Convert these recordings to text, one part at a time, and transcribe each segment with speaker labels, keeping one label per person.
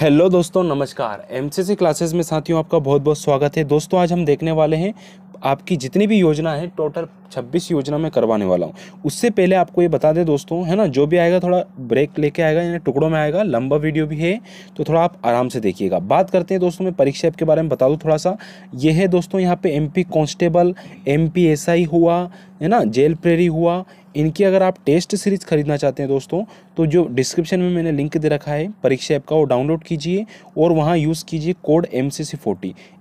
Speaker 1: hello दोस्तों नमस्कार MCC classes में साथियों आपका बहुत बहुत स्वागत है दोस्तों आज हम देखने वाले हैं आपकी जितनी भी योजना है टोटल 26 योजना में करवाने वाला हूँ उससे पहले आपको ये बता दें दोस्तों है ना जो भी आएगा थोड़ा ब्रेक लेके आएगा यानी टुकड़ों में आएगा लंबा वीडियो भी है तो थोड़ा आप आराम से देखिएगा बात करते हैं दोस्तों मैं परीक्षा के बारे में बता दूँ थोड़ा सा ये है दोस्तों यहाँ पे एम पी हुआ है ना जेल प्रेरी हुआ इनकी अगर आप टेस्ट सीरीज़ खरीदना चाहते हैं दोस्तों तो जो डिस्क्रिप्शन में मैंने लिंक दे रखा है परीक्षा ऐप का वो डाउनलोड कीजिए और वहाँ यूज़ कीजिए कोड एम सी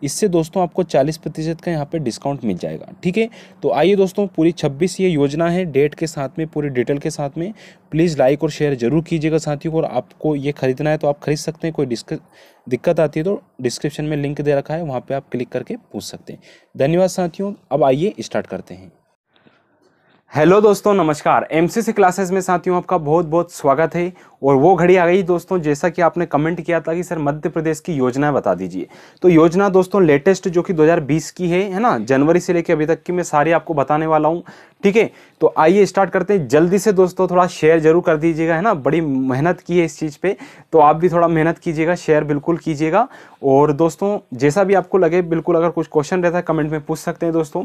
Speaker 1: इससे दोस्तों आपको चालीस प्रतिशत का यहाँ पर डिस्काउंट मिल जाएगा ठीक है तो आइए दोस्तों पूरी छब्बीस ये योजना है डेट के साथ में पूरी डिटेल के साथ में प्लीज़ लाइक और शेयर ज़रूर कीजिएगा साथियों को और आपको ये खरीदना है तो आप खरीद सकते हैं कोई दिक्कत आती है तो डिस्क्रिप्शन में लिंक दे रखा है वहाँ पे आप क्लिक करके पूछ सकते हैं धन्यवाद साथियों अब आइए स्टार्ट करते हैं हेलो दोस्तों नमस्कार एमसीसी क्लासेस में साथियों आपका बहुत बहुत स्वागत है और वो घड़ी आ गई दोस्तों जैसा कि आपने कमेंट किया था कि सर मध्य प्रदेश की योजना बता दीजिए तो योजना दोस्तों लेटेस्ट जो कि 2020 की है है ना जनवरी से लेकर अभी तक की मैं सारी आपको बताने वाला हूँ ठीक है तो आइए स्टार्ट करते हैं जल्दी से दोस्तों थोड़ा शेयर जरूर कर दीजिएगा है ना बड़ी मेहनत की है इस चीज़ पे तो आप भी थोड़ा मेहनत कीजिएगा शेयर बिल्कुल कीजिएगा और दोस्तों जैसा भी आपको लगे बिल्कुल अगर कुछ क्वेश्चन रहता है कमेंट में पूछ सकते हैं दोस्तों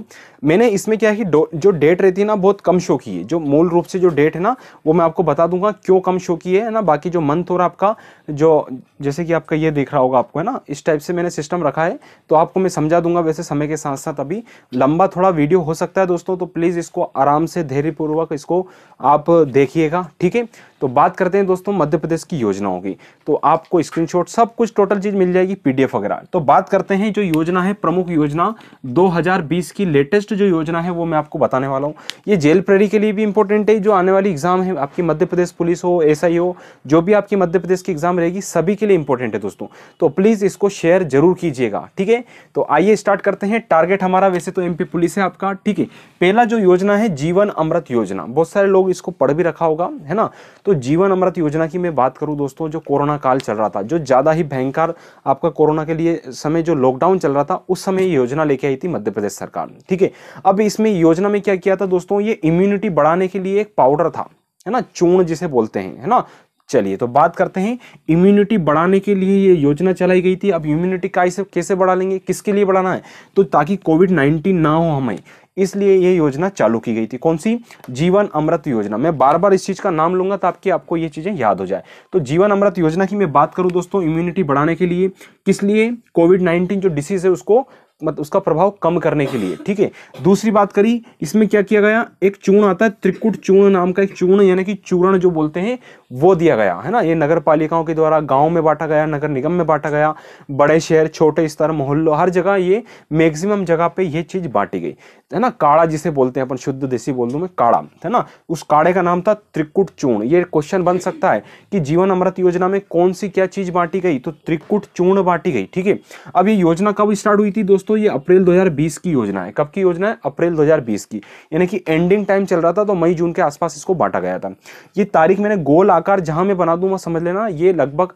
Speaker 1: मैंने इसमें क्या है कि जो डेट रहती है ना बहुत कम शो की है जो मूल रूप से जो डेट है ना वो मैं आपको बता दूंगा क्यों कम शो की है ना बाकी जो मंथ और आपका जो जैसे कि आपका ये देख रहा होगा आपको है ना इस टाइप से मैंने सिस्टम रखा है तो आपको मैं समझा दूंगा वैसे समय के साथ साथ अभी लंबा थोड़ा वीडियो हो सकता है दोस्तों तो प्लीज़ इसको आराम से धैर्यपूर्वक इसको आप देखिएगा ठीक है तो बात करते हैं दोस्तों मध्य प्रदेश की योजनाओं की तो आपको स्क्रीनशॉट सब कुछ टोटल चीज़ मिल जाएगी पीडीएफ वगैरह तो बात करते हैं जो योजना है प्रमुख योजना 2020 की लेटेस्ट जो योजना है वो मैं आपको बताने वाला हूँ ये जेल प्रेरी के लिए भी इंपॉर्टेंट है जो आने वाली एग्जाम है आपकी मध्य प्रदेश पुलिस हो एस हो जो भी आपकी मध्य प्रदेश की एग्जाम रहेगी सभी के लिए इंपॉर्टेंट है दोस्तों तो प्लीज़ इसको शेयर जरूर कीजिएगा ठीक है तो आइए स्टार्ट करते हैं टारगेट हमारा वैसे तो एमपी पुलिस है आपका ठीक है पहला जो योजना है जीवन अमृत योजना बहुत सारे लोग इसको पढ़ भी रखा होगा है ना तो तो जीवन अमृत योजना की मैं बात करूं दोस्तों जो कोरोना काल चल रहा था जो ज़्यादा ही भयंकर आपका कोरोना के लिए समय जो लॉकडाउन चल रहा था उस समय योजना लेके आई थी मध्य प्रदेश सरकार ठीक है अब इसमें योजना में क्या किया था दोस्तों ये इम्यूनिटी बढ़ाने के लिए एक पाउडर था है ना चूर्ण जिसे बोलते हैं है ना चलिए तो बात करते हैं इम्यूनिटी बढ़ाने के लिए ये योजना चलाई गई थी अब इम्यूनिटी कैसे कैसे बढ़ा लेंगे किसके लिए बढ़ाना है तो ताकि कोविड नाइन्टीन ना हो हमें इसलिए ये योजना चालू की गई थी कौन सी जीवन अमृत योजना मैं बार बार इस चीज़ का नाम लूंगा ताकि आपको ये चीज़ें याद हो जाए तो जीवन अमृत योजना की मैं बात करूं दोस्तों इम्यूनिटी बढ़ाने के लिए किस लिए कोविड नाइनटीन जो डिसीज़ है उसको मत उसका प्रभाव कम करने के लिए ठीक है दूसरी बात करी इसमें क्या किया गया एक चूर्ण आता है त्रिकुट चूर्ण नाम का एक चूर्ण यानी कि चूर्ण जो बोलते हैं वो दिया गया है ना ये नगर पालिकाओं के द्वारा गांव में बांटा गया नगर निगम में बांटा गया बड़े शहर छोटे स्तर मोहल्लों हर जगह ये मैक्सिमम जगह पे ये चीज़ बांटी गई है ना काड़ा जिसे बोलते हैं अपन शुद्ध देसी बोल दूँ मैं काड़ा है ना उस काड़े का नाम था त्रिकुट चूर्ण ये क्वेश्चन बन सकता है कि जीवन अमृत योजना में कौन सी क्या चीज़ बांटी गई तो त्रिकुट चूर्ण बांटी गई ठीक है अब ये योजना कब स्टार्ट हुई थी दोस्तों दोस्तों ये अप्रैल 2020 की योजना है कब की योजना है अप्रैल 2020 की यानी कि एंडिंग टाइम चल रहा था तो मई जून के आसपास इसको बांटा गया था ये तारीख मैंने गोल आकार जहां मैं बना दूंगा समझ लेना ये लगभग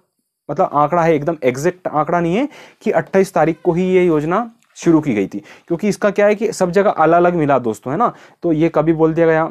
Speaker 1: मतलब आंकड़ा है एकदम एग्जैक्ट आंकड़ा नहीं है कि अट्ठाईस तारीख को ही ये योजना शुरू की गई थी क्योंकि इसका क्या है कि सब जगह अलग अलग मिला दोस्तों है ना तो ये कभी बोल दिया गया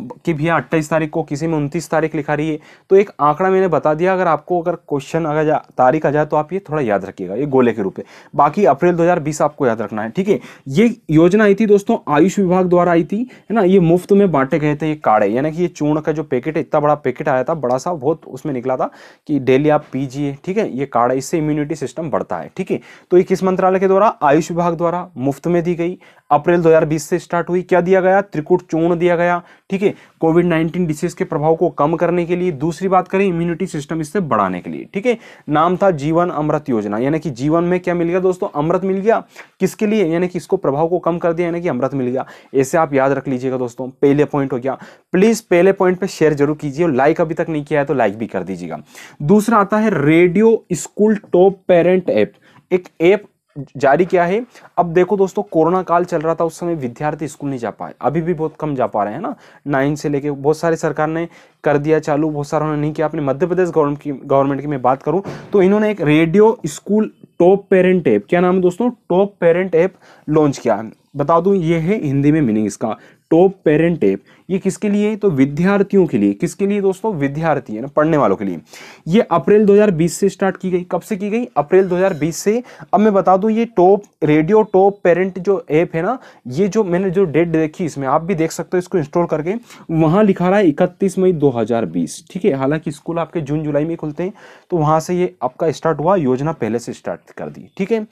Speaker 1: कि भैया अट्ठाईस तारीख को किसी में उनतीस तारीख लिखा रही है तो एक आंकड़ा मैंने बता दिया अगर आपको अगर क्वेश्चन अगर तारीख आ जाए तो आप ये थोड़ा याद रखिएगा ये गोले के रूप में बाकी अप्रैल 2020 आपको याद रखना है ठीक है ये योजना आई थी दोस्तों आयुष विभाग द्वारा आई थी है ना ये मुफ्त में बांटे गए थे ये काढ़े यानी कि ये चूर्ण का जो पैकेट है इतना बड़ा पैकेट आया था बड़ा सा बहुत उसमें निकला था कि डेली आप पीजिए ठीक है ये काढ़ा इससे इम्यूनिटी सिस्टम बढ़ता है ठीक है तो ये किस मंत्रालय के द्वारा आयुष विभाग द्वारा मुफ्त में दी गई अप्रैल 2020 से स्टार्ट हुई क्या दिया गया त्रिकुट चूर्ण दिया गया ठीक है कोविड 19 डिसीज के प्रभाव को कम करने के लिए दूसरी बात करें इम्यूनिटी सिस्टम इससे बढ़ाने के लिए ठीक है नाम था जीवन अमृत योजना यानी कि जीवन में क्या मिल गया दोस्तों अमृत मिल गया किसके लिए यानी कि इसको प्रभाव को कम कर दिया यानी कि अमृत मिल गया ऐसे आप याद रख लीजिएगा दोस्तों पहले पॉइंट हो गया प्लीज पहले पॉइंट पर शेयर जरूर कीजिए लाइक अभी तक नहीं किया है तो लाइक भी कर दीजिएगा दूसरा आता है radio school top parent app एक ऐप जारी किया है अब देखो दोस्तों कोरोना काल चल रहा था उस समय विद्यार्थी स्कूल नहीं जा पाए अभी भी बहुत कम जा पा रहे हैं ना नाइन से लेके बहुत सारे सरकार ने कर दिया चालू बहुत सारा उन्होंने नहीं किया अपने मध्य प्रदेश गवर्नमेंट की गवर्नमेंट की मैं बात करूं तो इन्होंने एक radio school top parent app क्या नाम है दोस्तों टॉप पेरेंट ऐप लॉन्च किया बता दूं ये है हिंदी में मीनिंग इसका टॉप पेरेंट ऐप ये किसके लिए तो विद्यार्थियों के लिए किसके लिए दोस्तों विद्यार्थी है ना पढ़ने वालों के लिए ये अप्रैल 2020 से स्टार्ट की गई कब से की गई अप्रैल 2020 से अब मैं बता दूं ये टॉप रेडियो टॉप पेरेंट जो ऐप है ना ये जो मैंने जो डेट देखी इसमें आप भी देख सकते हो इसको इंस्टॉल करके वहां लिखा रहा है इकतीस मई दो ठीक है हालांकि स्कूल आपके जून जुलाई में खुलते हैं तो वहां से ये आपका स्टार्ट हुआ योजना पहले से स्टार्ट कर दी ठीक है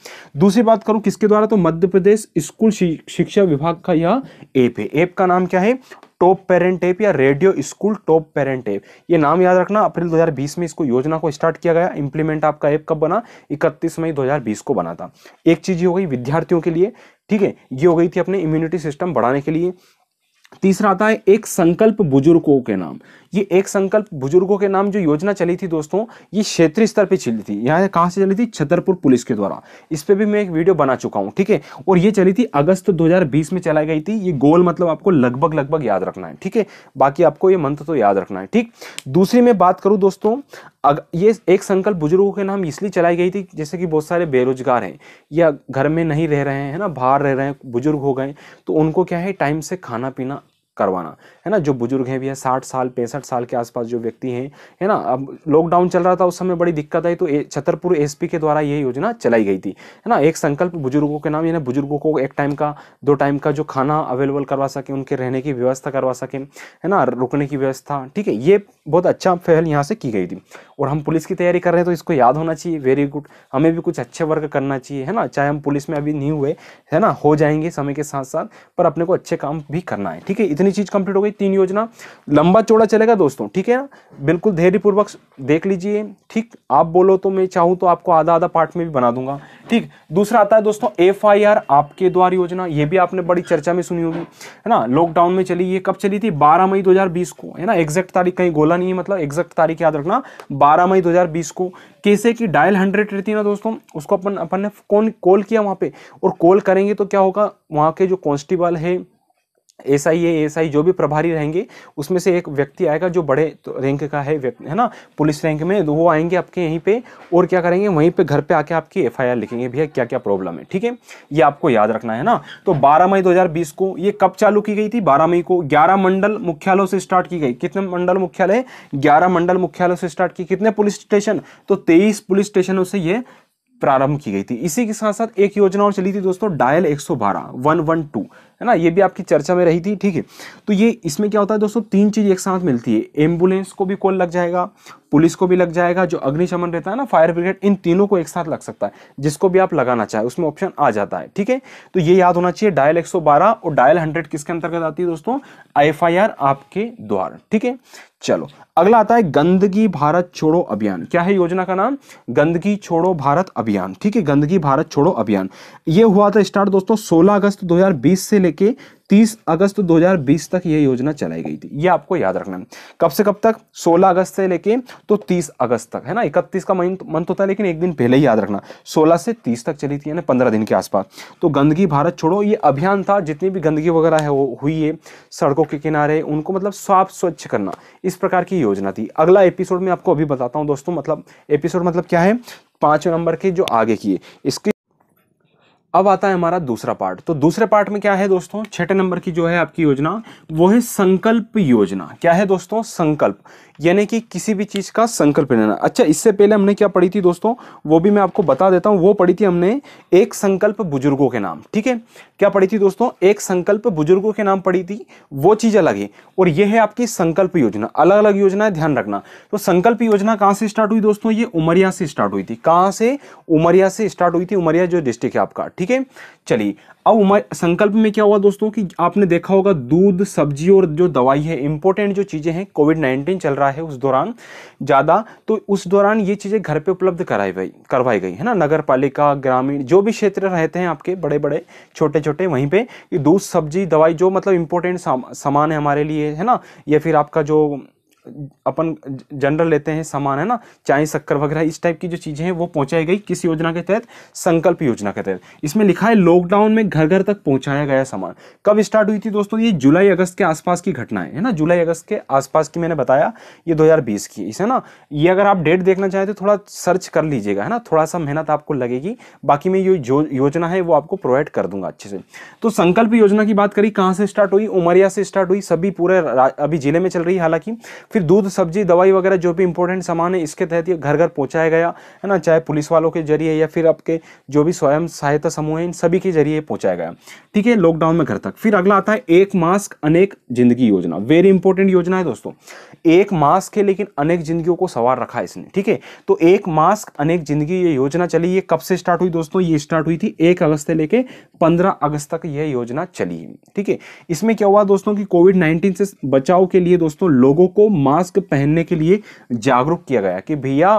Speaker 1: दूसरी बात करूं किसके द्वारा तो मध्य प्रदेश स्कूल शिक्षा विभाग का यह ऐप है ऐप का नाम क्या है टॉप पेरेंट ऐप या radio school top parent app ये नाम याद रखना अप्रैल 2020 में इसको योजना को स्टार्ट किया गया इंप्लीमेंट आपका ऐप कब बना 31 मई 2020 को बना था एक चीज़ ये हो गई विद्यार्थियों के लिए ठीक है ये हो गई थी अपने इम्यूनिटी सिस्टम बढ़ाने के लिए तीसरा आता है एक संकल्प बुजुर्गों के नाम ये एक संकल्प बुजुर्गों के नाम जो योजना चली थी दोस्तों ये क्षेत्रीय स्तर पे चली थी यहाँ कहाँ से चली थी छतरपुर पुलिस के द्वारा इस पर भी मैं एक वीडियो बना चुका हूँ ठीक है और ये चली थी अगस्त 2020 में चलाई गई थी ये गोल मतलब आपको लगभग लगभग याद रखना है ठीक है बाकी आपको ये मंथ तो याद रखना है ठीक दूसरी मैं बात करूँ दोस्तों अग, ये एक संकल्प बुजुर्गों के नाम इसलिए चलाई गई थी जैसे कि बहुत सारे बेरोजगार हैं या घर में नहीं रह रहे हैं ना बाहर रह रहे हैं बुजुर्ग हो गए तो उनको क्या है टाइम से खाना पीना करवाना है ना जो बुजुर्ग हैं भी है साठ साल पैंसठ साल के आसपास जो व्यक्ति हैं है ना अब लॉकडाउन चल रहा था उस समय बड़ी दिक्कत आई तो छतरपुर एसपी के द्वारा ये योजना चलाई गई थी है ना एक संकल्प बुजुर्गों के नाम यानी बुजुर्गों को एक टाइम का दो टाइम का जो खाना अवेलेबल करवा सकें उनके रहने की व्यवस्था करवा सकें है ना रुकने की व्यवस्था ठीक है ये बहुत अच्छा पहल यहाँ से की गई थी और हम पुलिस की तैयारी कर रहे हैं तो इसको याद होना चाहिए वेरी गुड हमें भी कुछ अच्छे वर्क करना चाहिए है ना चाहे हम पुलिस में अभी नहीं हुए है ना हो जाएंगे समय के साथ साथ पर अपने को अच्छे काम भी करना है ठीक है कितनी चीज कंप्लीट हो गई तीन योजना लंबा चौड़ा चलेगा दोस्तों ठीक है ना बिल्कुल धैर्यपूर्वक देख लीजिए ठीक आप बोलो तो मैं चाहूँ तो आपको आधा आधा पार्ट में भी बना दूंगा ठीक दूसरा आता है दोस्तों एफ आपके द्वार योजना ये भी आपने बड़ी चर्चा में सुनी होगी है ना लॉकडाउन में चली ये कब चली थी बारह मई दो को है ना एग्जैक्ट तारीख कहीं गोला नहीं है मतलब एग्जैक्ट तारीख याद रखना बारह मई दो को कैसे की डायल हंड्रेड रहती है ना दोस्तों उसको अपन अपन ने कौन कॉल किया वहाँ पे और कॉल करेंगे तो क्या होगा वहाँ के जो कॉन्स्टेबल है एस आई एस जो भी प्रभारी रहेंगे उसमें से एक व्यक्ति आएगा जो बड़े तो रैंक का है व्यक्ति है ना पुलिस रैंक में तो वो आएंगे आपके यहीं पे और क्या करेंगे वहीं पे घर पे आके आपकी एफआईआर लिखेंगे भैया क्या क्या प्रॉब्लम है ठीक है ये आपको याद रखना है ना तो 12 मई 2020 को ये कब चालू की गई थी बारह मई को ग्यारह मंडल मुख्यालयों से स्टार्ट की गई कितने मंडल मुख्यालय ग्यारह मंडल मुख्यालयों से स्टार्ट की कितने पुलिस स्टेशन तो तेईस पुलिस स्टेशनों से ये प्रारंभ की गई थी इसी के साथ साथ एक योजना और चली थी दोस्तों डायल 112 112 है ना ये भी आपकी चर्चा में रही थी ठीक है तो ये इसमें क्या होता है दोस्तों तीन चीज़ एक साथ मिलती है एम्बुलेंस को भी कॉल लग जाएगा पुलिस को भी लग जाएगा जो अग्निशमन रहता है ना फायर ब्रिगेड इन तीनों को एक साथ लग सकता है जिसको भी आप लगाना चाहे उसमें ऑप्शन आ जाता है ठीक है तो ये याद होना चाहिए डायल एक और डायल हंड्रेड किसके अंतर्गत आती है दोस्तों एफ आपके द्वार ठीक है चलो अगला आता है गंदगी भारत छोड़ो अभियान क्या है योजना का नाम गंदगी छोड़ो भारत अभियान ठीक है गंदगी भारत छोड़ो अभियान ये हुआ था स्टार्ट दोस्तों 16 अगस्त 2020 से लेके 30 अगस्त 2020 तक यह योजना चलाई गई थी यह आपको याद रखना है कब से कब तक 16 अगस्त से लेके तो 30 अगस्त तक है ना 31 का मंथ होता है लेकिन एक दिन पहले ही याद रखना 16 से 30 तक चली थी यानी 15 दिन के आसपास तो गंदगी भारत छोड़ो ये अभियान था जितनी भी गंदगी वगैरह है वो हुई है सड़कों के किनारे उनको मतलब साफ स्वच्छ करना इस प्रकार की योजना थी अगला एपिसोड में आपको अभी बताता हूँ दोस्तों मतलब एपिसोड मतलब क्या है पाँच नंबर के जो आगे किए इसके अब आता है हमारा दूसरा पार्ट तो दूसरे पार्ट में क्या है दोस्तों छठे नंबर की जो है आपकी योजना वो है संकल्प योजना क्या है दोस्तों संकल्प यानी कि किसी भी चीज़ का संकल्प लेना अच्छा इससे पहले हमने क्या पढ़ी थी दोस्तों वो भी मैं आपको बता देता हूँ वो पढ़ी थी हमने एक संकल्प बुजुर्गों के नाम ठीक है क्या पढ़ी थी दोस्तों एक संकल्प बुजुर्गों के नाम पढ़ी थी वो चीज़ अलग है और यह है आपकी संकल्प योजना अलग अलग योजना है ध्यान रखना तो संकल्प योजना कहाँ से स्टार्ट हुई दोस्तों ये उमरिया से स्टार्ट हुई थी कहाँ से उमरिया से स्टार्ट हुई थी उमरिया जो डिस्ट्रिक्ट है आपका ठीक है चलिए अब हमारे संकल्प में क्या हुआ दोस्तों कि आपने देखा होगा दूध सब्जी और जो दवाई है इंपॉर्टेंट जो चीज़ें हैं कोविड नाइन्टीन चल रहा है उस दौरान ज़्यादा तो उस दौरान ये चीज़ें घर पे उपलब्ध कराई गई करवाई गई है ना नगर पालिका ग्रामीण जो भी क्षेत्र रहते हैं आपके बड़े बड़े छोटे छोटे वहीं पर दूध सब्जी दवाई जो मतलब इम्पोर्टेंट सामान है हमारे लिए है ना या फिर आपका जो अपन जनरल लेते हैं सामान है ना चाय शक्कर वगैरह इस टाइप की जो चीज़ें हैं वो पहुंचाई गई किस योजना के तहत संकल्प योजना के तहत इसमें लिखा है लॉकडाउन में घर घर तक पहुंचाया गया सामान कब स्टार्ट हुई थी दोस्तों ये जुलाई अगस्त के आसपास की घटना है ना जुलाई अगस्त के आसपास की मैंने बताया ये दो की इसे ना ये अगर आप डेट देखना चाहें तो थोड़ा सर्च कर लीजिएगा है ना थोड़ा सा मेहनत आपको लगेगी बाकी मैं ये जो योजना है वो आपको प्रोवाइड कर दूंगा अच्छे से तो संकल्प योजना की बात करी कहाँ से स्टार्ट हुई उमरिया से स्टार्ट हुई सभी पूरे अभी जिले में चल रही हालांकि फिर दूध सब्जी दवाई वगैरह जो भी इंपॉर्टेंट सामान है इसके तहत ये घर घर पहुँचाया गया है ना चाहे पुलिस वालों के जरिए या फिर आपके जो भी स्वयं सहायता समूह है इन सभी के जरिए पहुँचाया गया ठीक है लॉकडाउन में घर तक फिर अगला आता है एक मास्क अनेक जिंदगी योजना वेरी इंपॉर्टेंट योजना है दोस्तों एक मास्क है लेकिन अनेक जिंदगियों को सवार रखा है इसने ठीक है तो एक मास्क अनेक जिंदगी ये योजना चली ये कब से स्टार्ट हुई दोस्तों ये स्टार्ट हुई थी एक अगस्त से लेके पंद्रह अगस्त तक यह योजना चली ठीक है इसमें क्या हुआ दोस्तों की कोविड नाइन्टीन से बचाव के लिए दोस्तों लोगों को मास्क पहनने के लिए जागरूक किया गया कि भैया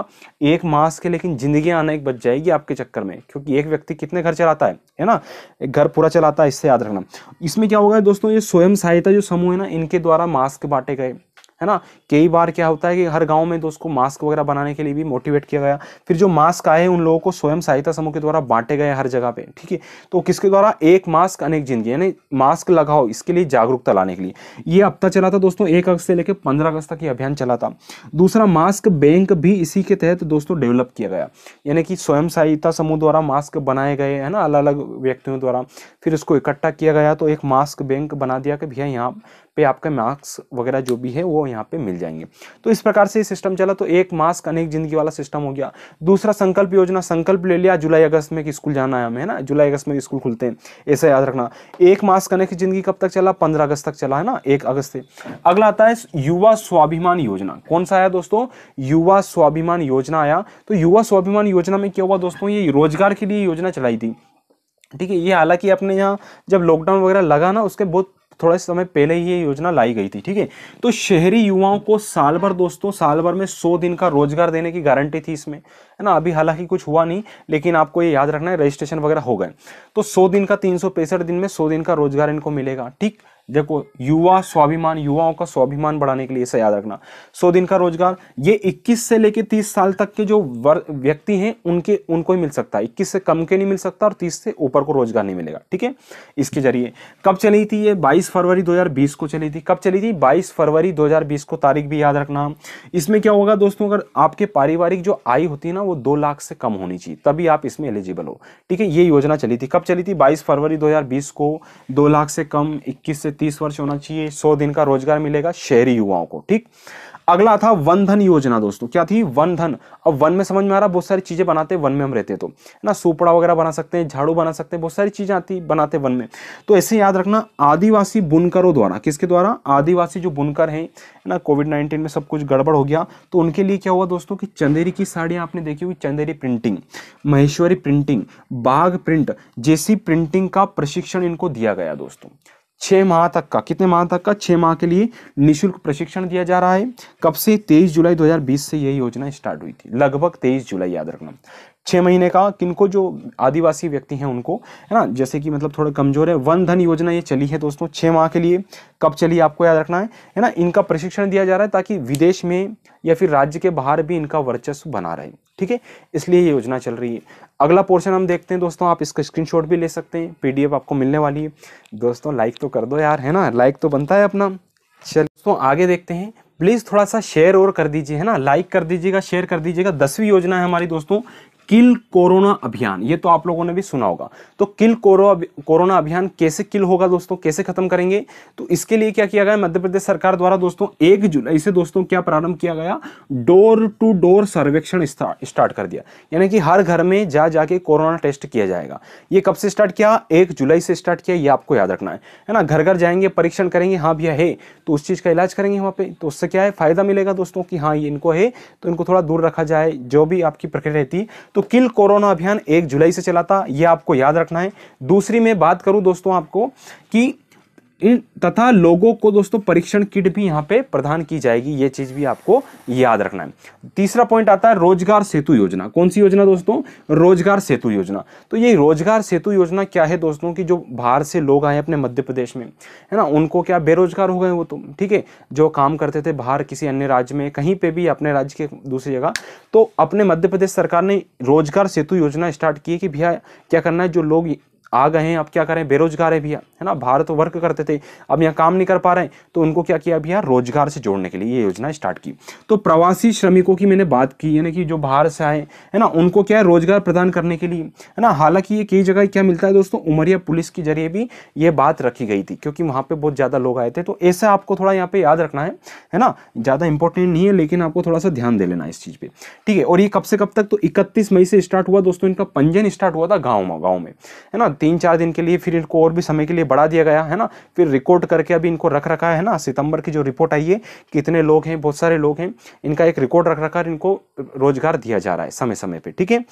Speaker 1: एक मास्क है लेकिन ज़िंदगी आना एक बच जाएगी आपके चक्कर में क्योंकि एक व्यक्ति कितने घर चलाता है है ना घर पूरा चलाता है इससे याद रखना इसमें क्या होगा दोस्तों ये स्वयं सहायता जो समूह है ना इनके द्वारा मास्क बांटे गए है ना कई बार क्या होता है कि हर गांव में तो मास्क वगैरह बनाने के लिए भी मोटिवेट किया गया फिर जो मास्क आए उन लोगों को स्वयं सहायता समूह के द्वारा बांटे गए हर जगह पे ठीक है तो किसके द्वारा एक मास्क अनेक जिंदगी यानी मास्क लगाओ इसके लिए जागरूकता लाने के लिए ये हफ्ता चला था दोस्तों एक अगस्त से लेकर पंद्रह अगस्त तक ये अभियान चला था दूसरा मास्क बैंक भी इसी के तहत दोस्तों डेवलप किया गया यानी कि स्वयं सहायता समूह द्वारा मास्क बनाए गए है ना अलग अलग व्यक्तियों द्वारा फिर उसको इकट्ठा किया गया तो एक मास्क बैंक बना दिया कि भैया यहाँ पे आपके मार्क्स वगैरह जो भी है वो यहाँ पे मिल जाएंगे तो इस प्रकार से ये सिस्टम चला तो एक मास्क अनेक जिंदगी वाला सिस्टम हो गया दूसरा संकल्प योजना संकल्प ले लिया जुलाई अगस्त में स्कूल जाना है हमें है ना जुलाई अगस्त में स्कूल खुलते हैं ऐसा याद रखना एक मास्क अनेक जिंदगी कब तक चला पंद्रह अगस्त तक चला है ना एक अगस्त से अगला आता है युवा स्वाभिमान योजना कौन सा आया दोस्तों युवा स्वाभिमान योजना आया तो युवा स्वाभिमान योजना में क्या हुआ दोस्तों ये रोजगार के लिए योजना चलाई थी ठीक है ये हालांकि अपने यहाँ जब लॉकडाउन वगैरह लगा ना उसके बहुत थोड़ा समय पहले ही ये योजना लाई गई थी ठीक है तो शहरी युवाओं को साल भर दोस्तों साल भर में सौ दिन का रोजगार देने की गारंटी थी इसमें है ना अभी हालांकि कुछ हुआ नहीं लेकिन आपको ये याद रखना है रजिस्ट्रेशन वगैरह हो गए तो सौ दिन का तीन दिन में सौ दिन का रोजगार इनको मिलेगा ठीक देखो युवा स्वाभिमान युवाओं का स्वाभिमान बढ़ाने के लिए इसे याद रखना सौ दिन का रोजगार ये 21 से लेकर 30 साल तक के जो व्यक्ति हैं उनके उनको ही मिल सकता है इक्कीस से कम के नहीं मिल सकता और 30 से ऊपर को रोजगार नहीं मिलेगा ठीक है इसके जरिए कब चली थी ये 22 फरवरी 2020 को चली थी कब चली थी बाईस फरवरी दो को तारीख भी याद रखना इसमें क्या होगा दोस्तों अगर आपके पारिवारिक जो आय होती है ना वो दो लाख से कम होनी चाहिए तभी आप इसमें एलिजिबल हो ठीक है ये योजना चली थी कब चली थी बाईस फरवरी दो को दो लाख से कम इक्कीस से तीस वर्ष होना चाहिए सौ दिन का रोजगार मिलेगा शहरी युवाओं को ठीक अगला था वन धन योजना दोस्तों क्या थी वन धन अब वन में समझ में आ रहा बहुत सारी चीज़ें बनाते वन में हम रहते तो ना सूपड़ा वगैरह बना सकते हैं झाड़ू बना सकते हैं बहुत सारी चीज़ें आती बनाते वन में तो ऐसे याद रखना आदिवासी बुनकरों द्वारा किसके द्वारा आदिवासी जो बुनकर हैं ना कोविड नाइन्टीन में सब कुछ गड़बड़ हो गया तो उनके लिए क्या हुआ दोस्तों की चंदेरी की साड़ियाँ आपने देखी हुई Chanderi printing Maheshwari printing Bagh print जैसी प्रिंटिंग का प्रशिक्षण इनको दिया गया दोस्तों छः माह तक का कितने माह तक का छः माह के लिए निशुल्क प्रशिक्षण दिया जा रहा है कब से तेईस जुलाई 2020 से यह योजना स्टार्ट हुई थी लगभग तेईस जुलाई याद रखना छः महीने का किनको जो आदिवासी व्यक्ति हैं उनको है ना जैसे कि मतलब थोड़ा कमज़ोर है वन धन योजना ये चली है दोस्तों छः माह के लिए कब चली आपको याद रखना है है ना इनका प्रशिक्षण दिया जा रहा है ताकि विदेश में या फिर राज्य के बाहर भी इनका वर्चस्व बना रहे ठीक है इसलिए ये योजना चल रही है अगला पोर्शन हम देखते हैं दोस्तों आप इसका स्क्रीनशॉट भी ले सकते हैं पीडीएफ आपको मिलने वाली है दोस्तों लाइक तो कर दो यार है ना लाइक तो बनता है अपना चल दोस्तों आगे देखते हैं प्लीज़ थोड़ा सा शेयर और कर दीजिए है ना लाइक कर दीजिएगा शेयर कर दीजिएगा दसवीं योजना है हमारी दोस्तों किल कोरोना अभियान ये तो आप लोगों ने भी सुना होगा तो किल कोरो कोरोना अभियान कैसे किल होगा दोस्तों कैसे खत्म करेंगे तो इसके लिए क्या किया गया मध्य प्रदेश सरकार द्वारा दोस्तों एक जुलाई से दोस्तों क्या प्रारंभ किया गया डोर टू डोर सर्वेक्षण स्टार्ट कर दिया यानी कि हर घर में जा जाके कोरोना टेस्ट किया जाएगा ये कब से स्टार्ट किया एक जुलाई से स्टार्ट किया ये आपको याद रखना है है ना घर घर जाएंगे परीक्षण करेंगे हाँ भैया है तो उस चीज़ का इलाज करेंगे वहां पर तो उससे क्या है फायदा मिलेगा दोस्तों की हाँ ये इनको है तो इनको थोड़ा दूर रखा जाए जो भी आपकी प्रक्रिया रहती तो किल कोरोना अभियान एक जुलाई से चला था यह आपको याद रखना है दूसरी मैं बात करूं दोस्तों आपको कि इन तथा लोगों को दोस्तों परीक्षण किट भी यहाँ पे प्रदान की जाएगी ये चीज़ भी आपको याद रखना है तीसरा पॉइंट आता है रोजगार सेतु योजना कौन सी योजना दोस्तों रोजगार सेतु योजना तो ये रोजगार सेतु योजना क्या है दोस्तों की जो बाहर से लोग आए अपने मध्य प्रदेश में है ना उनको क्या बेरोजगार हो गए वो तो ठीक है जो काम करते थे बाहर किसी अन्य राज्य में कहीं पर भी अपने राज्य के दूसरी जगह तो अपने मध्य प्रदेश सरकार ने रोजगार सेतु योजना स्टार्ट की है कि भैया क्या करना है जो लोग आ गए हैं अब क्या करें बेरोजगार है भैया है ना भारत तो वर्क करते थे अब यहाँ काम नहीं कर पा रहे हैं तो उनको क्या किया भैया रोजगार से जोड़ने के लिए ये योजना स्टार्ट की तो प्रवासी श्रमिकों की मैंने बात की यानी कि जो बाहर से आए है ना उनको क्या है रोजगार प्रदान करने के लिए है ना हालांकि ये कई जगह क्या मिलता है दोस्तों उमरिया पुलिस के जरिए भी ये बात रखी गई थी क्योंकि वहाँ पर बहुत ज़्यादा लोग आए थे तो ऐसा आपको थोड़ा यहाँ पर याद रखना है है ना ज़्यादा इंपॉर्टेंट नहीं है लेकिन आपको थोड़ा सा ध्यान दे लेना इस चीज़ पर ठीक है और ये कब से कब तक तो इकतीस मई से स्टार्ट हुआ दोस्तों इनका पंजीयन स्टार्ट हुआ था गाँव में गाँव में है ना तीन चार दिन के लिए फिर इनको और भी समय के लिए बढ़ा दिया गया है ना फिर रिकॉर्ड करके अभी इनको रख रखा है ना सितंबर की जो रिपोर्ट आई है कितने लोग हैं बहुत सारे लोग हैं इनका एक रिकॉर्ड रख रखा इनको रोजगार दिया जा रहा है समय समय पर ठीक है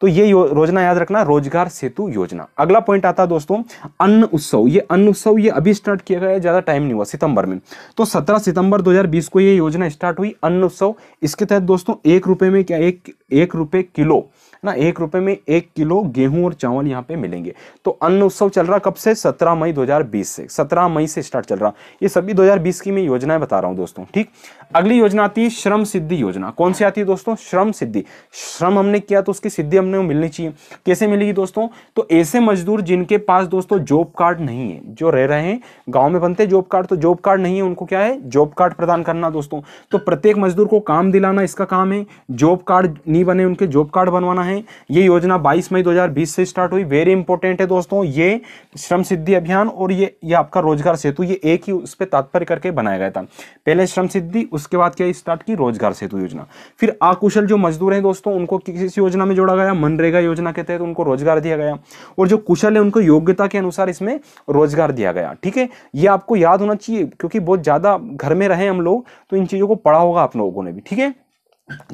Speaker 1: तो ये योजना याद रखना रोजगार सेतु योजना अगला पॉइंट आता है दोस्तों अन्न उत्सव ये अन्न उत्सव ये अभी स्टार्ट किया गया ज़्यादा टाइम नहीं हुआ सितंबर में तो 17 सितंबर 2020 को ये योजना स्टार्ट हुई अन्न उत्सव इसके तहत दोस्तों एक रुपये में क्या एक एक रुपये किलो ना एक रुपए में एक किलो गेहूं और चावल यहाँ पे मिलेंगे तो अन्न उत्सव चल रहा कब से सत्रह मई 2020 से सत्रह मई से स्टार्ट चल रहा ये सभी 2020 की मैं योजनाएं बता रहा हूँ दोस्तों ठीक अगली योजना आती है श्रम सिद्धि योजना कौन सी आती है दोस्तों श्रम सिद्धि श्रम हमने किया तो उसकी सिद्धि हमने मिलनी चाहिए कैसे मिलेगी दोस्तों तो ऐसे मजदूर जिनके पास दोस्तों जॉब कार्ड नहीं है जो रह रहे हैं गांव में बनते जॉब कार्ड तो जॉब कार्ड नहीं है उनको क्या है जॉब कार्ड प्रदान करना दोस्तों तो प्रत्येक मजदूर को काम दिलाना इसका काम है जॉब कार्ड नहीं बने उनके जॉब कार्ड बनवाना है ये योजना बाईस मई दो से स्टार्ट हुई वेरी इंपॉर्टेंट है दोस्तों ये श्रम सिद्धि अभियान और ये आपका रोजगार सेतु ये एक ही उस पर तात्पर्य करके बनाया गया था पहले श्रम सिद्धि उसके बाद क्या स्टार्ट की रोजगार सेतु योजना फिर आकुशल जो मजदूर हैं दोस्तों उनको किसी योजना में जोड़ा गया मनरेगा योजना के तहत उनको रोजगार दिया गया और जो कुशल है उनको योग्यता के अनुसार इसमें रोजगार दिया गया ठीक है ये आपको याद होना चाहिए क्योंकि बहुत ज़्यादा घर में रहे हम लोग तो इन चीज़ों को पढ़ा होगा आप लोगों ने भी ठीक है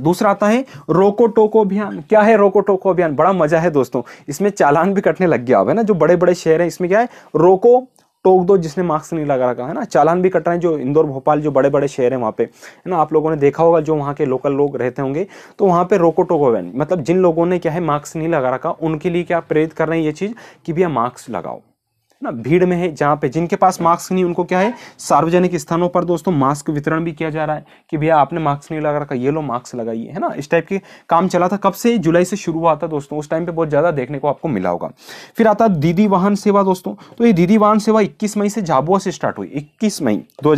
Speaker 1: दूसरा आता है रोको टोको अभियान क्या है रोको टोको अभियान बड़ा मजा है दोस्तों इसमें चालान भी कटने लग गया है ना जो बड़े बड़े शहर हैं इसमें क्या है रोको टोक दो जिसने मास्क नहीं लगा रखा है ना चालान भी कट रहे हैं जो इंदौर भोपाल जो बड़े बड़े शहर हैं वहाँ पे है ना आप लोगों ने देखा होगा जो वहाँ के लोकल लोग रहते होंगे तो वहाँ पे रोको टोको वैन मतलब जिन लोगों ने क्या है मास्क नहीं लगा रखा उनके लिए क्या प्रेरित कर रहे हैं ये चीज़ कि भैया मास्क लगाओ ना भीड़ में है जहाँ पे जिनके पास मास्क नहीं उनको क्या है सार्वजनिक स्थानों पर दोस्तों मास्क वितरण भी किया जा रहा है कि भैया आपने मास्क नहीं लगा रखा ये लो मास्क लगाइए है ना इस टाइप के काम चला था कब से जुलाई से शुरू हुआ था दोस्तों उस टाइम पे बहुत ज़्यादा देखने को आपको मिला होगा फिर आता दीदी वाहन सेवा दोस्तों तो ये दीदी वाहन सेवा इक्कीस मई से झाबुआ से स्टार्ट हुई इक्कीस मई दो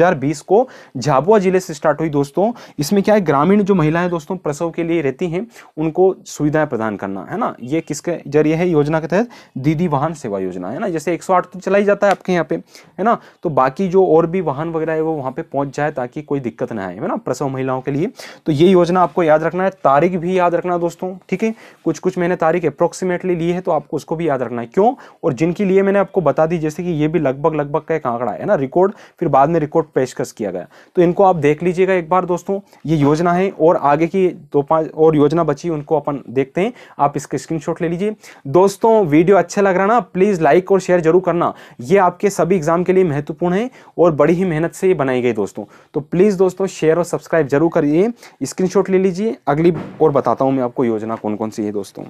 Speaker 1: को झाबुआ जिले से स्टार्ट हुई दोस्तों इसमें क्या है ग्रामीण जो महिलाएं दोस्तों प्रसव के लिए रहती हैं उनको सुविधाएं प्रदान करना है ना ये किसके जरिए है योजना के तहत दीदी वाहन सेवा योजना है ना जैसे एक तो चला ही जाता है आपके यहाँ पे है ना तो बाकी जो और भी वाहन वगैरह है वो वहाँ पे पहुँच जाए ताकि कोई दिक्कत ना आए है ना प्रसव महिलाओं के लिए तो ये योजना आपको याद रखना है तारीख भी याद रखना दोस्तों ठीक है कुछ कुछ मैंने तारीख अप्रोक्सीमेटली ली है तो आपको उसको भी याद रखना है क्यों और जिनके लिए मैंने आपको बता दी जैसे कि ये भी लगभग लगभग का एक आंकड़ा है ना रिकॉर्ड फिर बाद में रिकॉर्ड पेशकश किया गया तो इनको आप देख लीजिएगा एक बार दोस्तों ये योजना है और आगे की दो पाँच और योजना बची उनको अपन देखते हैं आप इसके स्क्रीनशॉट ले लीजिए दोस्तों वीडियो अच्छा लग रहा ना प्लीज़ लाइक और शेयर जरूर करना करना ये आपके सभी एग्जाम के लिए महत्वपूर्ण है और बड़ी ही मेहनत से ये बनाई गई दोस्तों तो प्लीज़ दोस्तों शेयर और सब्सक्राइब जरूर करिए स्क्रीनशॉट ले लीजिए अगली और बताता हूँ मैं आपको योजना कौन कौन सी है दोस्तों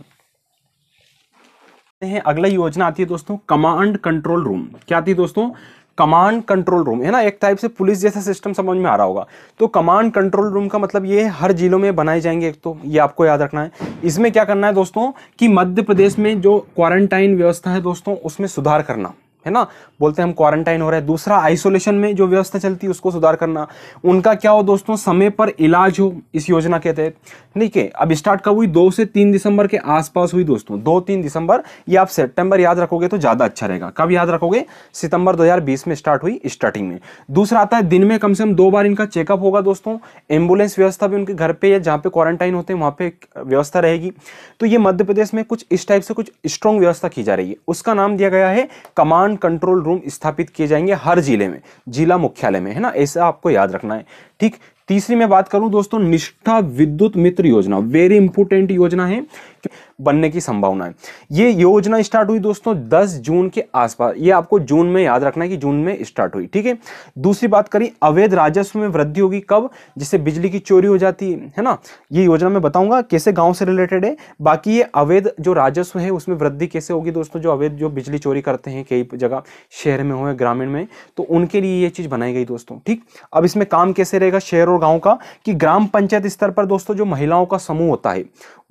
Speaker 1: हैं अगला योजना आती है दोस्तों कमांड कंट्रोल रूम क्या आती है दोस्तों कमांड कंट्रोल रूम है ना एक टाइप से पुलिस जैसा सिस्टम समझ में आ रहा होगा तो कमांड कंट्रोल रूम का मतलब ये हर जिलों में बनाए जाएंगे एक तो ये आपको याद रखना है इसमें क्या करना है दोस्तों कि मध्य प्रदेश में जो क्वारंटाइन व्यवस्था है दोस्तों उसमें सुधार करना है ना बोलते हैं हम क्वारंटाइन हो रहे हैं दूसरा आइसोलेशन में जो व्यवस्था चलती है उसको सुधार करना उनका क्या हो दोस्तों समय पर इलाज हो इस योजना के तहत ठीक है अब स्टार्ट कब हुई दो से तीन दिसंबर के आसपास हुई दोस्तों दो तीन दिसंबर या आप सितंबर याद रखोगे तो ज़्यादा अच्छा रहेगा कब याद रखोगे सितंबर दो में स्टार्ट हुई स्टार्टिंग में दूसरा आता है दिन में कम से कम दो बार इनका चेकअप होगा दोस्तों एम्बुलेंस व्यवस्था भी उनके घर पर या जहाँ पे क्वारंटाइन होते हैं वहाँ पे व्यवस्था रहेगी तो ये मध्य प्रदेश में कुछ इस टाइप से कुछ स्ट्रॉन्ग व्यवस्था की जा रही है उसका नाम दिया गया है कमांड कमांड कंट्रोल रूम स्थापित किए जाएंगे हर जिले में जिला मुख्यालय में है ना ऐसा आपको याद रखना है ठीक तीसरी मैं बात करूं दोस्तों निष्ठा विद्युत मित्र योजना वेरी इंपोर्टेंट योजना है बनने की संभावना है ये योजना स्टार्ट हुई दोस्तों 10 जून के आसपास ये आपको जून में याद रखना है कि जून में स्टार्ट हुई ठीक है दूसरी बात करें अवैध राजस्व में वृद्धि होगी कब जिससे बिजली की चोरी हो जाती है है ना ये योजना में बताऊंगा कैसे गाँव से रिलेटेड है बाकी ये अवैध जो राजस्व है उसमें वृद्धि कैसे होगी दोस्तों जो अवैध जो बिजली चोरी करते हैं कई जगह शहर में हो ग्रामीण में तो उनके लिए ये चीज़ बनाई गई दोस्तों ठीक अब इसमें काम कैसे रहेगा शहर और गाँव का कि ग्राम पंचायत स्तर पर दोस्तों जो महिलाओं का समूह होता है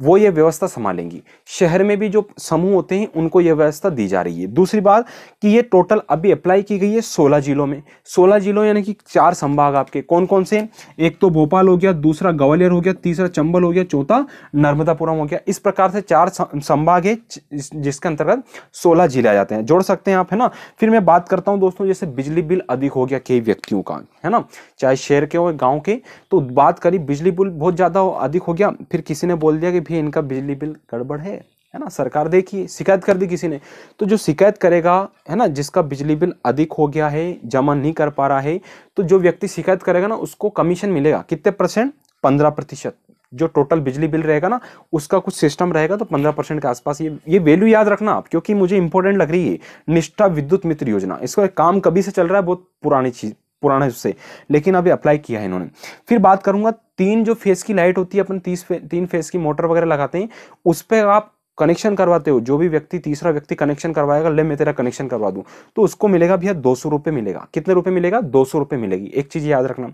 Speaker 1: वो ये व्यवस्था संभालेंगी शहर में भी जो समूह होते हैं उनको ये व्यवस्था दी जा रही है दूसरी बात कि ये टोटल अभी अप्लाई की गई है सोलह जिलों में सोलह जिलों यानी कि चार संभाग आपके कौन कौन से एक तो भोपाल हो गया दूसरा ग्वालियर हो गया तीसरा चंबल हो गया चौथा नर्मदापुरम हो गया इस प्रकार से चार संभाग है जिसके अंतर्गत सोलह जिले आ जाते हैं जोड़ सकते हैं आप है ना फिर मैं बात करता हूँ दोस्तों जैसे बिजली बिल अधिक हो गया कई व्यक्तियों का है ना चाहे शहर के हो गाँव के तो बात करी बिजली बिल बहुत ज़्यादा अधिक हो गया फिर किसी ने बोल दिया कि देखिए इनका बिजली बिल गड़बड़ है है ना सरकार देखिए शिकायत कर दी किसी ने तो जो शिकायत करेगा है ना जिसका बिजली बिल अधिक हो गया है जमा नहीं कर पा रहा है तो जो व्यक्ति शिकायत करेगा ना उसको कमीशन मिलेगा कितने परसेंट पंद्रह प्रतिशत जो टोटल बिजली बिल रहेगा ना उसका कुछ सिस्टम रहेगा तो पंद्रह परसेंट के आसपास ये ये वैल्यू याद रखना आप क्योंकि मुझे इंपॉर्टेंट लग रही है निष्ठा विद्युत मित्र योजना इसका एक काम कभी से चल रहा है बहुत पुरानी चीज़ पुराने से लेकिन अभी अप्लाई किया है इन्होंने फिर बात करूंगा तीन जो फेस की लाइट होती है अपन तीस फे, तीन फेस की मोटर वगैरह लगाते हैं उस पर आप कनेक्शन करवाते हो जो भी व्यक्ति तीसरा व्यक्ति कनेक्शन करवाएगा ले मैं तेरा कनेक्शन करवा दूं तो उसको मिलेगा भैया दो सौ रुपये मिलेगा कितने रुपए मिलेगा दो सौ रुपये मिलेगी एक चीज़ याद रखना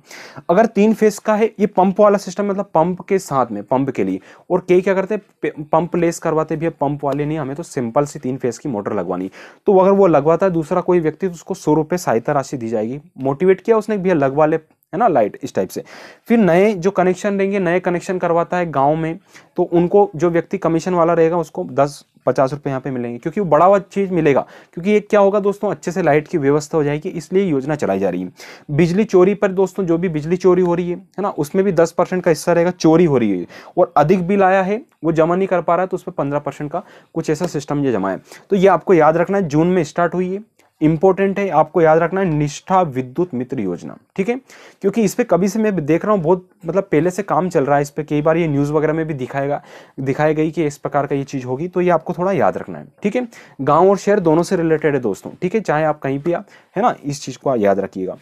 Speaker 1: अगर तीन फेस का है ये पंप वाला सिस्टम मतलब पंप के साथ में पंप के लिए और कई क्या करते पंप लेस करवाते भैया पंप वाले नहीं हमें तो सिंपल सी तीन फेस की मोटर लगवानी तो अगर वो लगवाता है दूसरा कोई व्यक्ति तो उसको सौ रुपये सहायता राशि दी जाएगी मोटिवेट किया उसने भैया लगवा ले है ना लाइट इस टाइप से फिर नए जो कनेक्शन रहेंगे नए कनेक्शन करवाता है गांव में तो उनको जो व्यक्ति कमीशन वाला रहेगा उसको दस पचास रुपये यहाँ पे मिलेंगे क्योंकि वो बड़ा हुआ चीज़ मिलेगा क्योंकि ये क्या होगा दोस्तों अच्छे से लाइट की व्यवस्था हो जाएगी इसलिए योजना चलाई जा रही है बिजली चोरी पर दोस्तों जो भी बिजली चोरी हो रही है है ना उसमें भी दस परसेंट का हिस्सा रहेगा चोरी हो रही है और अधिक बिल आया है वो जमा नहीं कर पा रहा है तो उस पर पंद्रह परसेंट का कुछ ऐसा सिस्टम ये जमा है तो ये आपको याद रखना है जून में स्टार्ट हुई है इंपॉर्टेंट है आपको याद रखना है निष्ठा विद्युत मित्र योजना ठीक है क्योंकि इस पर कभी से मैं देख रहा हूँ बहुत मतलब पहले से काम चल रहा है इस पर कई बार ये न्यूज़ वगैरह में भी दिखाएगा दिखाई गई कि इस प्रकार का ये चीज़ होगी तो ये आपको थोड़ा याद रखना है ठीक है गाँव और शहर दोनों से रिलेटेड है दोस्तों ठीक है चाहे आप कहीं भी आप है ना इस चीज़ को याद रखिएगा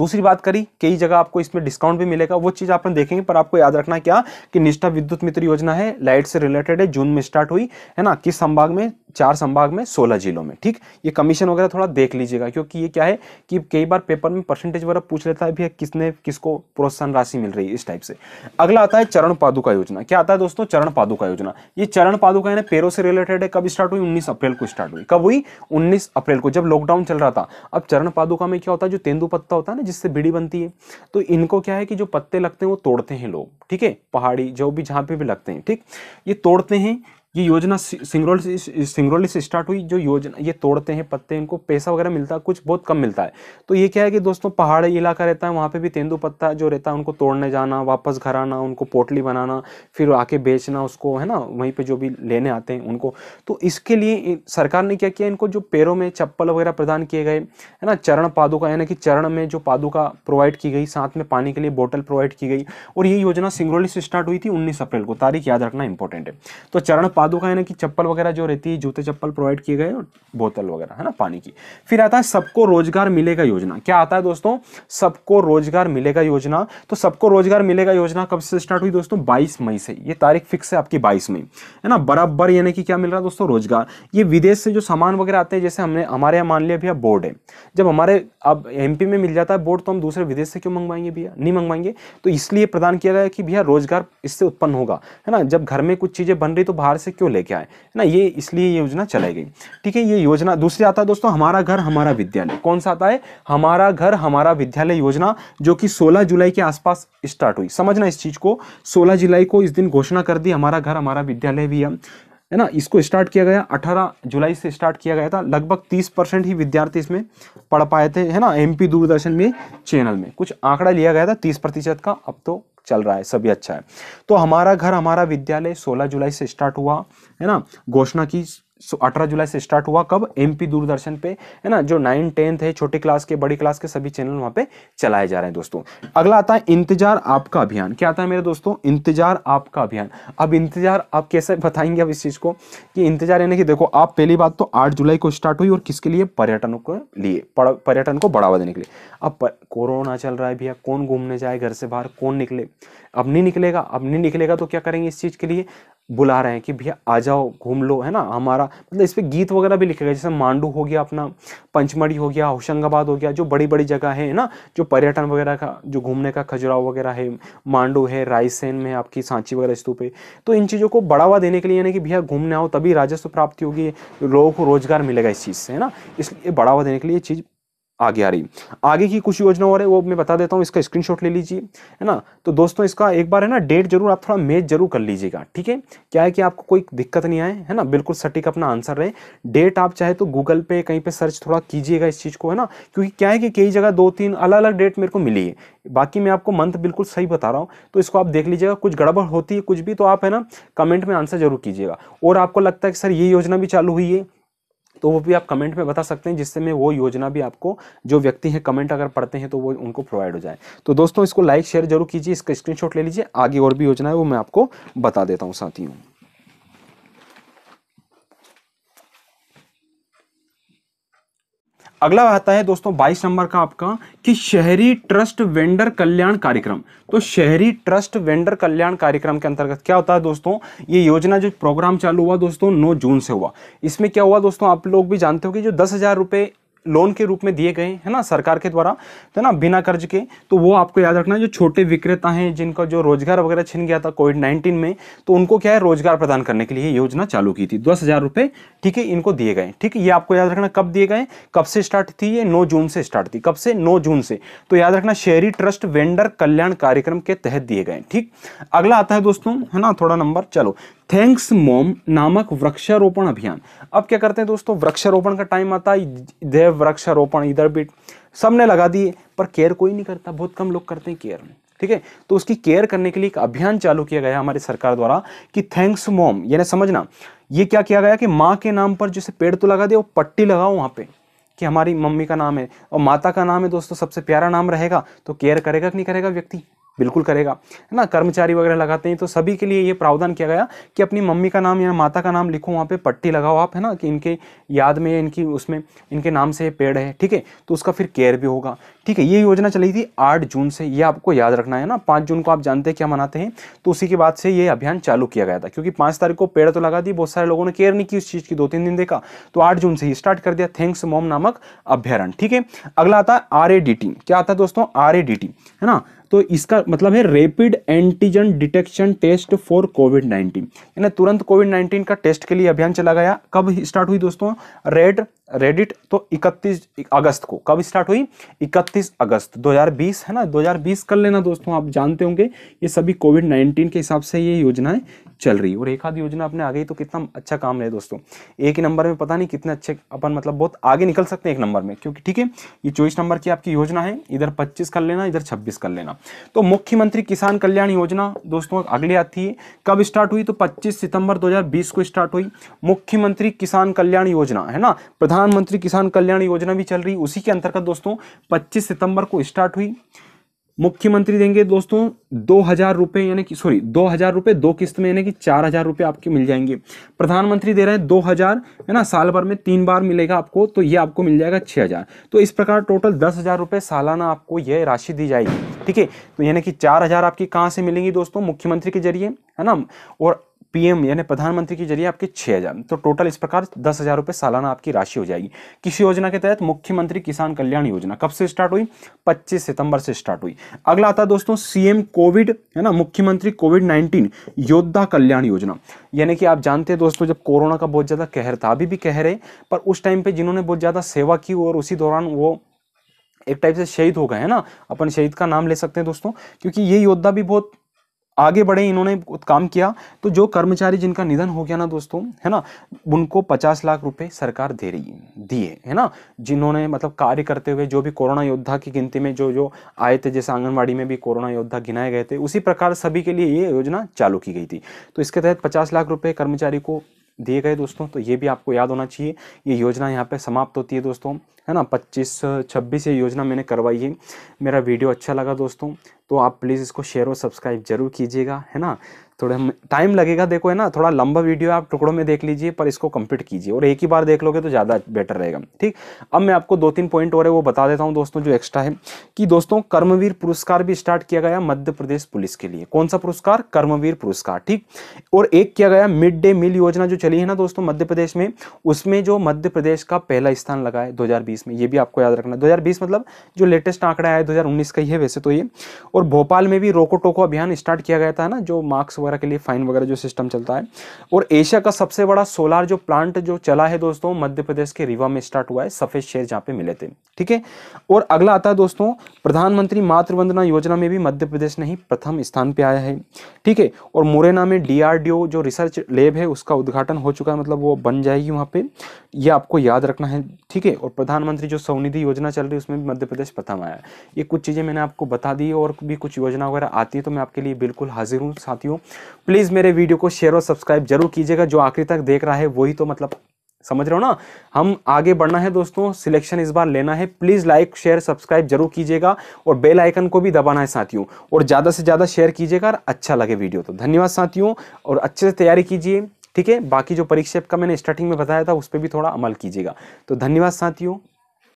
Speaker 1: दूसरी बात करी कई जगह आपको इसमें डिस्काउंट भी मिलेगा वो चीज़ आप देखेंगे पर आपको याद रखना क्या कि निष्ठा विद्युत मित्र योजना है लाइट से रिलेटेड है जून में स्टार्ट हुई है ना किस संभाग में चार संभाग में सोलह जिलों में ठीक ये कमीशन वगैरह थोड़ा देख लीजिएगा क्योंकि ये क्या है कि कई बार पेपर में परसेंटेज वगैरह पूछ लेता है भैया किसने किसको प्रोत्साहन राशि मिल रही है इस टाइप से अगला आता है चरण पादुका योजना क्या आता है दोस्तों चरण पादुका योजना ये चरण पादुका यानी पेरों से रिलेटेड है कब स्टार्ट हुई उन्नीस अप्रैल को स्टार्ट हुई कब हुई उन्नीस अप्रैल को जब लॉकडाउन चल रहा था अब चरण पादुका में क्या होता है जो तेंदु पत्ता होता है ना जिससे बीड़ी बनती है तो इनको क्या है कि जो पत्ते लगते हैं वो तोड़ते हैं लोग ठीक है पहाड़ी जो भी जहां पे भी लगते हैं ठीक ये तोड़ते हैं ये योजना सिंगरौली से सिंगरौली से स्टार्ट हुई जो योजना ये तोड़ते हैं पत्ते इनको पैसा वगैरह मिलता है कुछ बहुत कम मिलता है तो ये क्या है कि दोस्तों पहाड़ी इलाका रहता है वहाँ पे भी तेंदू पत्ता जो रहता है उनको तोड़ने जाना वापस घर आना उनको पोटली बनाना फिर आके बेचना उसको है ना वहीं पर जो भी लेने आते हैं उनको तो इसके लिए सरकार ने क्या किया इनको जो पैरों में चप्पल वगैरह प्रदान किए गए है ना चरण पादुका यानी कि चरण में जो पादुका प्रोवाइड की गई साथ में पानी के लिए बोटल प्रोवाइड की गई और ये योजना सिंगरौली से स्टार्ट हुई थी उन्नीस अप्रैल को तारीख याद रखना इंपॉर्टेंट है तो चरण उत्पादों का है ना कि चप्पल वगैरह जो रहती है जूते चप्पल प्रोवाइड किए गए और बोतल वगैरह है ना पानी की फिर आता है सबको रोजगार मिलेगा योजना क्या आता है दोस्तों सबको रोजगार मिलेगा योजना तो सबको रोजगार मिलेगा योजना कब से स्टार्ट हुई दोस्तों बाईस मई से ये तारीख फिक्स है आपकी बाईस मई है ना बराबर यानी कि क्या मिल रहा है दोस्तों रोजगार ये विदेश से जो सामान वगैरह आते हैं जैसे हमने हमारे यहाँ मान लिया भैया बोर्ड है जब हमारे अब एम में मिल जाता है बोर्ड तो हम दूसरे विदेश से क्यों मंगवाएंगे भैया नहीं मंगवाएंगे तो इसलिए प्रदान किया गया कि भैया रोजगार इससे उत्पन्न होगा है ना जब घर में कुछ चीज़ें बन रही तो बाहर से से क्यों लेके आए है ना ये इसलिए ये योजना चलाई गई ठीक है ये योजना दूसरी आता है दोस्तों हमारा घर हमारा विद्यालय कौन सा आता है हमारा घर हमारा विद्यालय योजना जो कि सोलह जुलाई के आसपास स्टार्ट हुई समझना इस चीज़ को सोलह जुलाई को इस दिन घोषणा कर दी हमारा घर हमारा विद्यालय भी है है ना इसको स्टार्ट किया गया 18 जुलाई से स्टार्ट किया गया था लगभग 30 परसेंट ही विद्यार्थी इसमें पढ़ पाए थे है ना एमपी दूरदर्शन में चैनल में कुछ आंकड़ा लिया गया था 30 प्रतिशत का अब तो चल रहा है सभी अच्छा है तो हमारा घर हमारा विद्यालय 16 जुलाई से स्टार्ट हुआ है ना घोषणा की 18 जुलाई से स्टार्ट हुआ कब एमपी दूरदर्शन पे है ना जो नाइन टेंथ है छोटी क्लास के बड़ी क्लास के सभी चैनल वहां पे चलाए जा रहे हैं दोस्तों अगला आता है इंतजार आपका अभियान क्या आता है मेरे दोस्तों इंतजार आपका अभियान अब इंतजार आप कैसे बताएंगे अब इस चीज़ को कि इंतजार यानी कि देखो आप पहली बात तो आठ जुलाई को स्टार्ट हुई और किसके लिए पर्यटनों के लिए पर्यटन को बढ़ावा देने के लिए अब कोरोना चल रहा है भैया कौन घूमने जाए घर से बाहर कौन निकले अब नहीं निकलेगा अब नहीं निकलेगा तो क्या करेंगे इस चीज़ के लिए बुला रहे हैं कि भैया आ जाओ घूम लो है ना हमारा मतलब इस पर गीत वगैरह भी लिखे गए जैसे मांडू हो गया अपना पंचमढ़ी हो गया होशंगाबाद हो गया जो बड़ी बड़ी जगह है ना जो पर्यटन वगैरह का जो घूमने का खजुराव वगैरह है मांडू है रायसेन में आपकी सांची वगैरह स्तूप है तो इन चीज़ों को बढ़ावा देने के लिए यानी कि भैया घूमने आओ तभी राजस्व प्राप्ति होगी लोगों को रोज़गार मिलेगा इस चीज़ से है ना इसलिए बढ़ावा देने के लिए चीज़ आगे आ रही आगे की कुछ योजना और है वो मैं बता देता हूँ इसका स्क्रीनशॉट ले लीजिए है ना तो दोस्तों इसका एक बार है ना डेट जरूर आप थोड़ा मेज जरूर कर लीजिएगा ठीक है क्या है कि आपको कोई दिक्कत नहीं आए है ना बिल्कुल सटीक अपना आंसर रहे डेट आप चाहे तो गूगल पे कहीं पे सर्च थोड़ा कीजिएगा इस चीज़ को है ना क्योंकि क्या है कि कई जगह दो तीन अलग अलग डेट मेरे को मिली है बाकी मैं आपको मंथ बिल्कुल सही बता रहा हूँ तो इसको आप देख लीजिएगा कुछ गड़बड़ होती है कुछ भी तो आप है ना कमेंट में आंसर जरूर कीजिएगा और आपको लगता है कि सर ये योजना भी चालू हुई है तो वो भी आप कमेंट में बता सकते हैं जिससे मैं वो योजना भी आपको जो व्यक्ति हैं कमेंट अगर पढ़ते हैं तो वो उनको प्रोवाइड हो जाए तो दोस्तों इसको लाइक शेयर जरूर कीजिए इसका स्क्रीनशॉट ले लीजिए आगे और भी योजना है वो मैं आपको बता देता हूँ साथियों अगला आता है दोस्तों 22 नंबर का आपका कि शहरी ट्रस्ट वेंडर कल्याण कार्यक्रम तो शहरी ट्रस्ट वेंडर कल्याण कार्यक्रम के अंतर्गत क्या होता है दोस्तों ये योजना जो प्रोग्राम चालू हुआ दोस्तों नौ जून से हुआ इसमें क्या हुआ दोस्तों आप लोग भी जानते हो कि जो दस हज़ार रुपये लोन के रूप में दिए गए है ना सरकार के द्वारा तो ना बिना कर्ज के तो वो आपको याद रखना है जो छोटे विक्रेता हैं जिनका जो रोजगार वगैरह छिन गया था कोविड नाइन्टीन में तो उनको क्या है रोजगार प्रदान करने के लिए योजना चालू की थी दस हज़ार रुपये ठीक है इनको दिए गए ठीक है ये आपको याद रखना कब दिए गए कब से स्टार्ट थी ये नौ जून से स्टार्ट थी कब से नौ जून से तो याद रखना शहरी ट्रस्ट वेंडर कल्याण कार्यक्रम के तहत दिए गए ठीक अगला आता है दोस्तों है ना थोड़ा नंबर चलो थैंक्स मोम नामक वृक्षारोपण अभियान अब क्या करते हैं दोस्तों वृक्षारोपण का टाइम आता है देव वृक्षारोपण इधर बिट सबने लगा दिए पर केयर कोई नहीं करता बहुत कम लोग करते हैं केयर ठीक है तो उसकी केयर करने के लिए एक अभियान चालू किया गया हमारी सरकार द्वारा कि थैंक्स मोम यानी समझना ये क्या किया गया कि माँ के नाम पर जैसे पेड़ तो लगा दिया वो पट्टी लगाओ वहाँ पे कि हमारी मम्मी का नाम है और माता का नाम है दोस्तों सबसे प्यारा नाम रहेगा तो केयर करेगा कि नहीं करेगा व्यक्ति बिल्कुल करेगा है ना कर्मचारी वगैरह लगाते हैं तो सभी के लिए ये प्रावधान किया गया कि अपनी मम्मी का नाम या माता का नाम लिखो वहाँ पे पट्टी लगाओ आप है ना कि इनके याद में इनकी उसमें इनके नाम से पेड़ है ठीक है तो उसका फिर केयर भी होगा ठीक है ये योजना चली थी आठ जून से ये आपको याद रखना है ना पाँच जून को आप जानते हैं क्या मनाते हैं तो उसी के बाद से ये अभियान चालू किया गया था क्योंकि पाँच तारीख को पेड़ तो लगा दी बहुत सारे लोगों ने केयर नहीं की उस चीज़ की दो तीन दिन देखा तो आठ जून से ही स्टार्ट कर दिया थैंक्स मोम नामक अभ्यारण ठीक है अगला आता है आर क्या आता है दोस्तों आर है ना तो इसका मतलब है rapid antigen detection test for covid nineteen यानी तुरंत कोविड नाइन्टीन का टेस्ट के लिए अभियान चला गया कब स्टार्ट हुई दोस्तों रेड रेडिट तो 31 अगस्त को कब स्टार्ट हुई 31 अगस्त 2020 है ना 2020 कर लेना दोस्तों आप जानते होंगे ये सभी कोविड 19 के हिसाब से ये योजनाएं चल रही और एक आध योजना अपने आ गई तो कितना अच्छा काम रहे दोस्तों एक ही नंबर में पता नहीं कितने अच्छे अपन मतलब बहुत आगे निकल सकते हैं एक नंबर में क्योंकि ठीक है ये चौबीस नंबर की आपकी योजना है इधर पच्चीस कर लेना इधर छब्बीस कर लेना तो मुख्यमंत्री किसान कल्याण योजना दोस्तों अगली आती है कब स्टार्ट हुई तो पच्चीस सितंबर दो को स्टार्ट हुई मुख्यमंत्री किसान कल्याण योजना है ना प्रधान प्रधानमंत्री किसान कल्याण योजना भी चल रही उसी के अंतर्गत दोस्तों 25 सितंबर को स्टार्ट हुई मुख्यमंत्री देंगे दोस्तों दो हजार रुपये यानी कि सॉरी दो हजार रुपये दो किस्त में यानी कि चार हजार रुपये आपके मिल जाएंगे प्रधानमंत्री दे रहे हैं दो हजार है ना साल भर में तीन बार मिलेगा आपको तो ये आपको मिल जाएगा छः हजार तो इस प्रकार टोटल दस हजार रुपये सालाना आपको यह राशि दी जाएगी ठीक है तो यानी कि चार हजार आपकी कहाँ से मिलेंगी दोस्तों मुख्यमंत्री के जरिए है ना और पीएम यानी प्रधानमंत्री के जरिए आपके छः हज़ार तो टोटल इस प्रकार दस हज़ार रुपये सालाना आपकी राशि हो जाएगी किस योजना के तहत मुख्यमंत्री किसान कल्याण योजना कब से स्टार्ट हुई 25 सितंबर से स्टार्ट हुई अगला आता है दोस्तों सीएम कोविड है ना मुख्यमंत्री कोविड नाइन्टीन योद्धा कल्याण योजना यानी कि आप जानते हैं दोस्तों जब कोरोना का बहुत ज़्यादा कहर था अभी भी कहर है पर उस टाइम पर जिन्होंने बहुत ज़्यादा सेवा की और उसी दौरान वो एक टाइप से शहीद हो गए है ना अपन शहीद का नाम ले सकते हैं दोस्तों क्योंकि ये योद्धा भी बहुत आगे बढ़े इन्होंने काम किया तो जो कर्मचारी जिनका निधन हो गया ना दोस्तों है ना उनको पचास लाख रुपए सरकार दे रही है दिए है ना जिन्होंने मतलब कार्य करते हुए जो भी कोरोना योद्धा की गिनती में जो जो आए थे जैसे आंगनबाड़ी में भी कोरोना योद्धा गिनाए गए थे उसी प्रकार सभी के लिए ये योजना चालू की गई थी तो इसके तहत पचास लाख रुपये कर्मचारी को दिए गए दोस्तों तो ये भी आपको याद होना चाहिए ये योजना यहाँ पे समाप्त होती है दोस्तों है ना 25 26 ये योजना मैंने करवाई है मेरा वीडियो अच्छा लगा दोस्तों तो आप प्लीज़ इसको शेयर और सब्सक्राइब जरूर कीजिएगा है ना थोड़ा टाइम लगेगा देखो है ना थोड़ा लंबा वीडियो आप टुकड़ों में देख लीजिए पर इसको कंप्लीट कीजिए और एक ही बार देख लोगे तो ज़्यादा बेटर रहेगा ठीक अब मैं आपको दो तीन पॉइंट और है वो बता देता हूँ दोस्तों जो एक्स्ट्रा है कि दोस्तों कर्मवीर पुरस्कार भी स्टार्ट किया गया मध्य प्रदेश पुलिस के लिए कौन सा पुरस्कार कर्मवीर पुरस्कार ठीक और एक किया गया मिड डे मील योजना जो चली है ना दोस्तों मध्य प्रदेश में उसमें जो मध्य प्रदेश का पहला स्थान लगा है दो में ये भी आपको याद रखना 2020 मतलब जो लेटेस्ट आंकड़ा है दो का ही है वैसे तो ये और भोपाल में भी रोको टोको अभियान स्टार्ट किया गया था ना जो मार्क्स वगैरह के लिए फाइन वगैरह जो सिस्टम चलता है और एशिया का सबसे बड़ा सोलार जो प्लांट जो चला है दोस्तों मध्य प्रदेश के रीवा में स्टार्ट हुआ है सफ़ेद शेर जहाँ पे मिले थे ठीक है और अगला आता है दोस्तों प्रधानमंत्री मातृवंदना योजना में भी मध्य प्रदेश ने ही प्रथम स्थान पर आया है ठीक है और मुरैना में डी जो रिसर्च लेब है उसका उद्घाटन हो चुका है मतलब वो बन जाएगी वहाँ पर यह आपको याद रखना है ठीक है और प्रधानमंत्री जो स्वनिधि योजना चल रही है उसमें भी मध्य प्रदेश प्रथम आया है ये कुछ चीज़ें मैंने आपको बता दी और भी कुछ योजना वगैरह आती है तो मैं आपके लिए बिल्कुल हाजिर हूँ साथियों प्लीज़ मेरे वीडियो को शेयर और सब्सक्राइब जरूर कीजिएगा जो आखिरी तक देख रहा है वही तो मतलब समझ रहे हो ना हम आगे बढ़ना है दोस्तों सिलेक्शन इस बार लेना है प्लीज़ लाइक शेयर सब्सक्राइब जरूर कीजिएगा और बेल आइकन को भी दबाना है साथियों और ज़्यादा से ज़्यादा शेयर कीजिएगा और अच्छा लगे वीडियो तो धन्यवाद साथियों और अच्छे से तैयारी कीजिए ठीक है बाकी जो परीक्षा का मैंने स्टार्टिंग में बताया था उस पर भी थोड़ा अमल कीजिएगा तो धन्यवाद साथियों